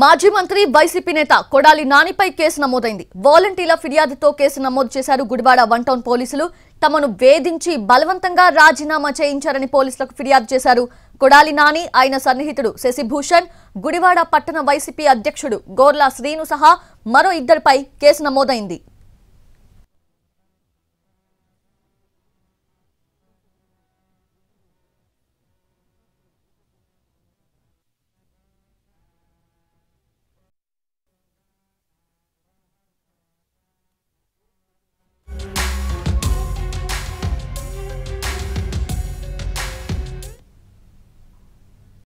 మాజీ మంత్రి వైసీపీ నేత కొడాలి నానిపై కేసు నమోదైంది వాలంటీర్ల ఫిర్యాదుతో కేసు నమోదు చేశారు గుడివాడ వన్ టౌన్ పోలీసులు తమను వేధించి బలవంతంగా రాజీనామా చేయించారని పోలీసులకు ఫిర్యాదు చేశారు కొడాలి నాని ఆయన సన్నిహితుడు శశిభూషణ్ గుడివాడ పట్టణ వైసీపీ అధ్యక్షుడు గోర్లా శ్రీను సహా మరో ఇద్దరిపై కేసు నమోదైంది